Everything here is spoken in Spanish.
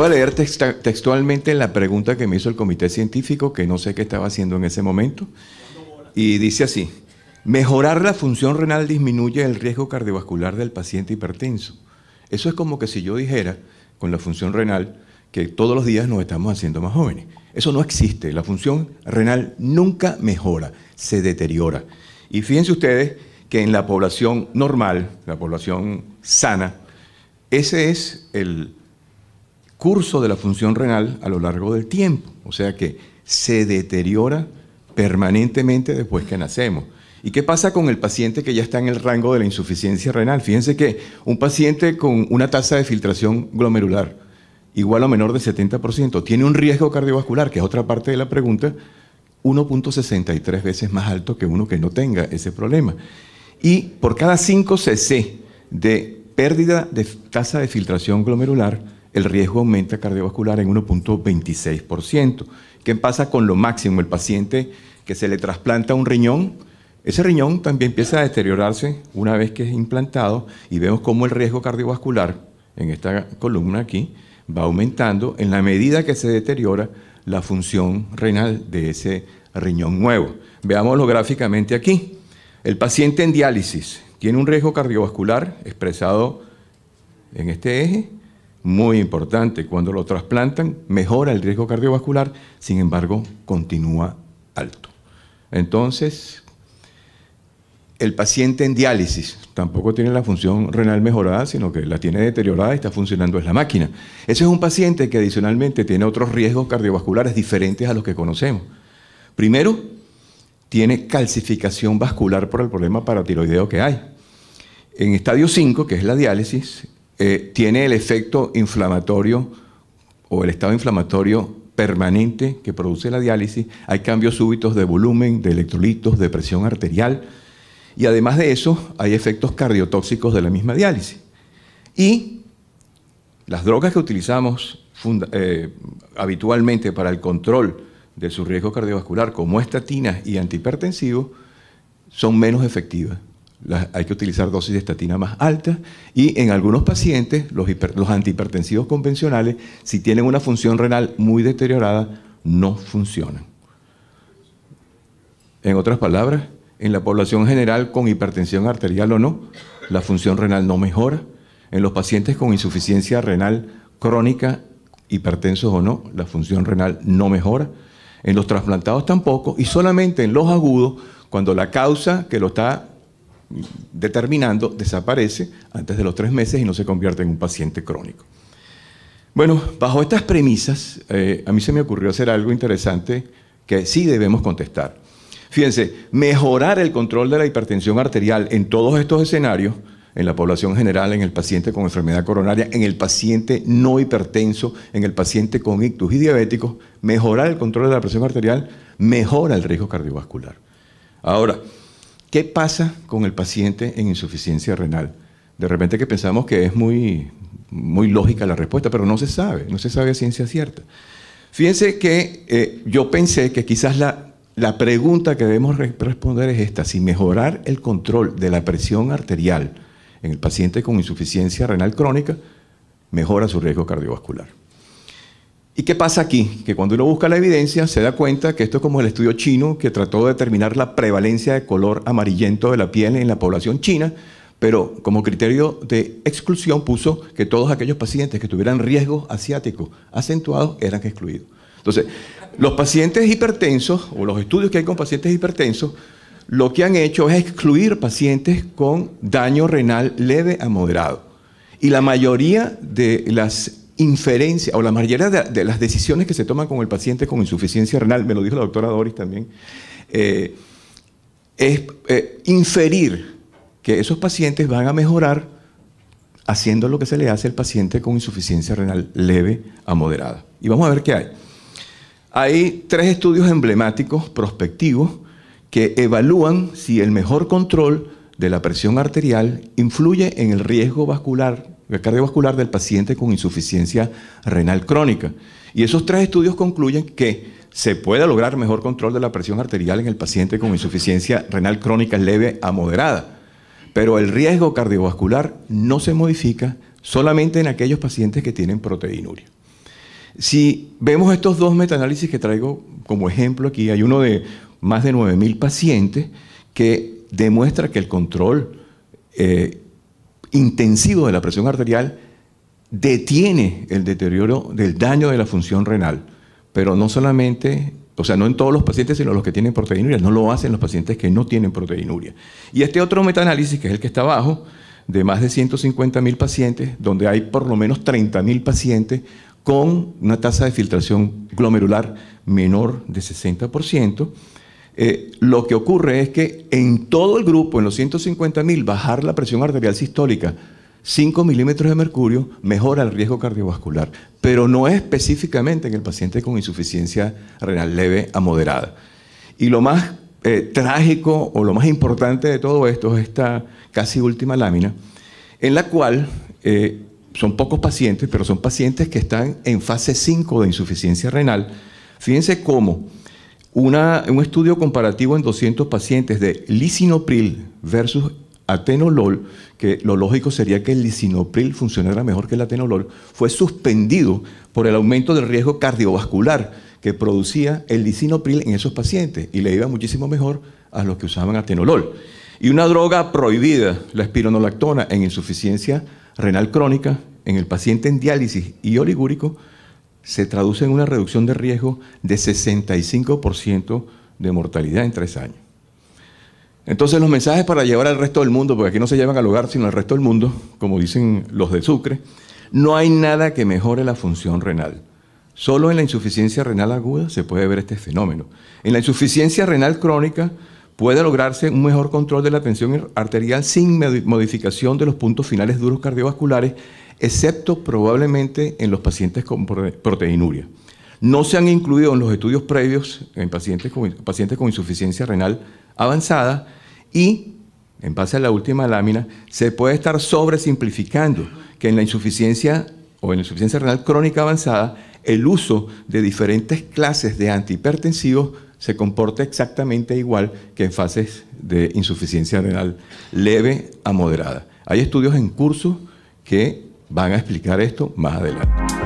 voy a leer textualmente la pregunta que me hizo el comité científico, que no sé qué estaba haciendo en ese momento. Y dice así, mejorar la función renal disminuye el riesgo cardiovascular del paciente hipertenso. Eso es como que si yo dijera, con la función renal, que todos los días nos estamos haciendo más jóvenes. Eso no existe. La función renal nunca mejora, se deteriora. Y fíjense ustedes que en la población normal, la población sana, ese es el curso de la función renal a lo largo del tiempo, o sea que se deteriora permanentemente después que nacemos. ¿Y qué pasa con el paciente que ya está en el rango de la insuficiencia renal? Fíjense que un paciente con una tasa de filtración glomerular igual o menor de 70% tiene un riesgo cardiovascular, que es otra parte de la pregunta, 1.63 veces más alto que uno que no tenga ese problema. Y por cada 5 cc de pérdida de tasa de filtración glomerular, el riesgo aumenta cardiovascular en 1.26%. ¿Qué pasa con lo máximo? El paciente que se le trasplanta un riñón, ese riñón también empieza a deteriorarse una vez que es implantado y vemos cómo el riesgo cardiovascular en esta columna aquí va aumentando en la medida que se deteriora la función renal de ese riñón nuevo. Veámoslo gráficamente aquí. El paciente en diálisis tiene un riesgo cardiovascular expresado en este eje muy importante. Cuando lo trasplantan, mejora el riesgo cardiovascular, sin embargo, continúa alto. Entonces, el paciente en diálisis tampoco tiene la función renal mejorada, sino que la tiene deteriorada y está funcionando es la máquina. Ese es un paciente que adicionalmente tiene otros riesgos cardiovasculares diferentes a los que conocemos. Primero, tiene calcificación vascular por el problema paratiroideo que hay. En estadio 5, que es la diálisis, eh, tiene el efecto inflamatorio o el estado inflamatorio permanente que produce la diálisis. Hay cambios súbitos de volumen, de electrolitos, de presión arterial. Y además de eso, hay efectos cardiotóxicos de la misma diálisis. Y las drogas que utilizamos eh, habitualmente para el control de su riesgo cardiovascular, como estatinas y antihipertensivos, son menos efectivas hay que utilizar dosis de estatina más altas y en algunos pacientes, los, los antihipertensivos convencionales, si tienen una función renal muy deteriorada, no funcionan. En otras palabras, en la población general con hipertensión arterial o no, la función renal no mejora. En los pacientes con insuficiencia renal crónica, hipertensos o no, la función renal no mejora. En los trasplantados tampoco y solamente en los agudos, cuando la causa que lo está determinando desaparece antes de los tres meses y no se convierte en un paciente crónico. Bueno, bajo estas premisas, eh, a mí se me ocurrió hacer algo interesante que sí debemos contestar. Fíjense, mejorar el control de la hipertensión arterial en todos estos escenarios, en la población general, en el paciente con enfermedad coronaria, en el paciente no hipertenso, en el paciente con ictus y diabéticos, mejorar el control de la presión arterial mejora el riesgo cardiovascular. Ahora, ¿Qué pasa con el paciente en insuficiencia renal? De repente que pensamos que es muy, muy lógica la respuesta, pero no se sabe, no se sabe a ciencia cierta. Fíjense que eh, yo pensé que quizás la, pregunta que debemos responder es esta, si mejorar el control de la presión arterial en el paciente con insuficiencia renal crónica mejora su riesgo cardiovascular. ¿Y qué pasa aquí? Que cuando uno busca la evidencia se da cuenta que esto es como el estudio chino que trató de determinar la prevalencia de color amarillento de la piel en la población china, pero como criterio de exclusión puso que todos aquellos pacientes que tuvieran riesgo asiático acentuados eran excluidos. Entonces, los pacientes hipertensos o los estudios que hay con pacientes hipertensos lo que han hecho es excluir pacientes con daño renal leve a moderado. Y la mayoría de las inferencia o la mayoría de, las decisiones que se toman con el paciente con insuficiencia renal, me lo dijo la doctora Doris también, eh, es eh, inferir que esos pacientes van a mejorar haciendo lo que se le hace al paciente con insuficiencia renal leve a moderada. Y vamos a ver qué hay. Hay tres estudios emblemáticos, prospectivos, que evalúan si el mejor control de la presión arterial influye en el riesgo vascular cardiovascular del paciente con insuficiencia renal crónica. Y esos tres estudios concluyen que se puede lograr mejor control de la presión arterial en el paciente con insuficiencia renal crónica leve a moderada, pero el riesgo cardiovascular no se modifica solamente en aquellos pacientes que tienen proteinuria. Si vemos estos dos metaanálisis que traigo como ejemplo aquí, hay uno de más de 9.000 pacientes que demuestra que el control eh, intensivo de la presión arterial detiene el deterioro del daño de la función renal, pero no solamente, o sea, no en todos los pacientes, sino los que tienen proteinuria, no lo hacen los pacientes que no tienen proteinuria. Y este otro metaanálisis, que es el que está abajo, de más de 150.000 pacientes, donde hay por lo menos 30.000 pacientes con una tasa de filtración glomerular menor de 60%, eh, lo que ocurre es que en todo el grupo, en los 150.000, bajar la presión arterial sistólica 5 milímetros de mercurio mejora el riesgo cardiovascular, pero no específicamente en el paciente con insuficiencia renal leve a moderada. Y lo más eh, trágico o lo más importante de todo esto es esta casi última lámina, en la cual eh, son pocos pacientes, pero son pacientes que están en fase 5 de insuficiencia renal. Fíjense cómo un estudio comparativo en 200 pacientes de lisinopril versus atenolol, que lo lógico sería que el lisinopril funcionara mejor que el atenolol, fue suspendido por el aumento del riesgo cardiovascular que producía el lisinopril en esos pacientes y le iba muchísimo mejor a los que usaban atenolol. Y una droga prohibida, la espironolactona, en insuficiencia renal crónica, en el paciente en diálisis y oligúrico, se traduce en una reducción de riesgo de 65% de mortalidad en tres años. Entonces los mensajes para llevar al resto del mundo, porque aquí no se llevan al hogar, sino al resto del mundo, como dicen los de Sucre, no hay nada que mejore la función renal. Solo en la insuficiencia renal aguda se puede ver este fenómeno. En la insuficiencia renal crónica puede lograrse un mejor control de la tensión arterial sin modificación de los puntos finales duros cardiovasculares excepto probablemente en los pacientes con proteinuria. No se han incluido en los estudios previos en pacientes con, con insuficiencia renal avanzada y, en base a la última lámina, se puede estar sobresimplificando que en la insuficiencia o en insuficiencia renal crónica avanzada, el uso de diferentes clases de antihipertensivos se comporta exactamente igual que en fases de insuficiencia renal leve a moderada. Hay estudios en curso que van a explicar esto más adelante.